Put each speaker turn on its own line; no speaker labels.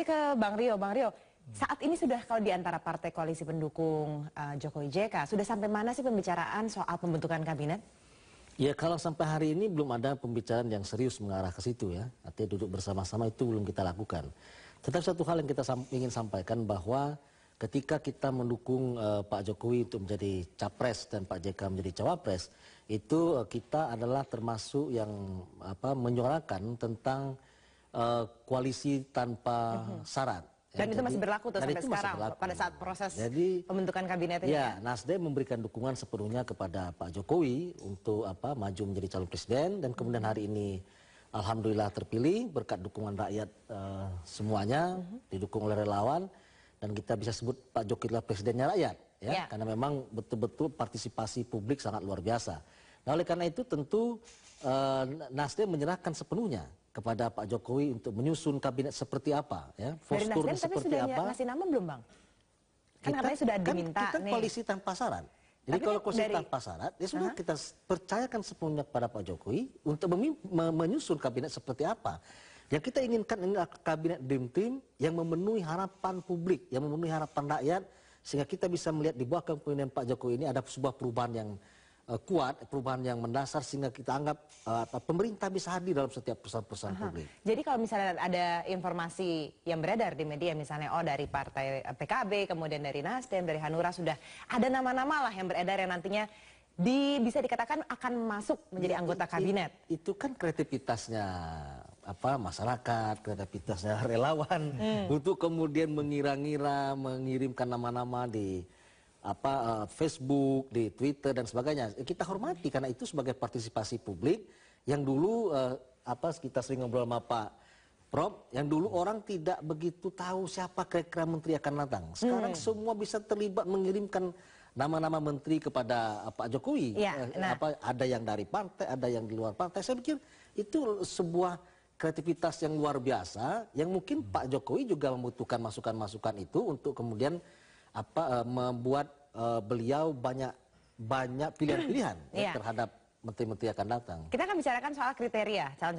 aja ke Bang Rio. Bang Rio, saat ini sudah kalau di antara partai koalisi pendukung uh, Jokowi JK, sudah sampai mana sih pembicaraan soal pembentukan kabinet?
Ya kalau sampai hari ini belum ada pembicaraan yang serius mengarah ke situ ya. Artinya duduk bersama-sama itu belum kita lakukan. Tetapi satu hal yang kita sam ingin sampaikan bahwa ketika kita mendukung uh, Pak Jokowi untuk menjadi capres dan Pak JK menjadi cawapres, itu uh, kita adalah termasuk yang apa menyuarakan tentang uh, koalisi tanpa mhm. syarat. Ya, Dan jadi, itu masih berlaku tuh sampai sekarang berlaku. pada saat proses jadi,
pembentukan kabinet Ya, ya,
Nasdem memberikan dukungan sepenuhnya kepada Pak Jokowi untuk apa maju menjadi calon presiden dan kemudian mhm. hari ini alhamdulillah terpilih berkat dukungan rakyat uh, semuanya mhm. didukung oleh relawan dan kita bisa sebut Pak Jokowi adalah presidennya rakyat ya ya. karena memang betul-betul partisipasi publik sangat luar biasa. Nah oleh karena itu tentu uh, Nasdem menyerahkan sepenuhnya kepada Pak Jokowi untuk menyusun kabinet seperti apa, ya, posturnya Nasdem, seperti tapi apa. Ngasih
nama belum bang? Kan kita, sudah kan diminta kita nih. koalisi tanpa
syarat. Jadi tapi kalau koalisi dari, tanpa syarat, ya sudah uh -huh. kita percayakan sepenuhnya kepada Pak Jokowi untuk menyusun kabinet seperti apa. Yang kita inginkan adalah kabinet dream team yang memenuhi harapan publik, yang memenuhi harapan rakyat, sehingga kita bisa melihat di bawah kepemimpinan Pak Jokowi ini ada sebuah perubahan yang uh, kuat, perubahan yang mendasar sehingga kita anggap uh, pemerintah bisa hadir dalam setiap pesan-pesan publik.
Jadi kalau misalnya ada informasi yang beredar di media misalnya oh dari partai eh, PKB, kemudian dari Nasdem, dari Hanura sudah ada nama-nama lah yang beredar yang nantinya di, bisa dikatakan akan masuk menjadi ya, anggota kabinet.
Itu, itu kan kreativitasnya apa masyarakat, kreativitasnya relawan hmm. untuk kemudian mengira-ngira, mengirimkan nama-nama di apa eh, Facebook, di Twitter dan sebagainya. Kita hormati karena itu sebagai partisipasi publik yang dulu eh, apa kita sering ngobrol sama Pak Prof, yang dulu orang tidak begitu tahu siapa kira-kira menteri akan datang. Hmm. Sekarang hmm. semua bisa terlibat mengirimkan nama-nama menteri kepada eh, Pak Jokowi. Ya, nah. apa ada yang dari partai, ada yang di luar partai. Saya pikir itu sebuah kreativitas yang luar biasa yang mungkin hmm. Pak Jokowi juga membutuhkan masukan-masukan itu untuk kemudian apa uh, membuat uh, beliau banyak banyak pilihan-pilihan ya, terhadap menteri-menteri akan datang.
Kita akan bicarakan soal kriteria calon-calon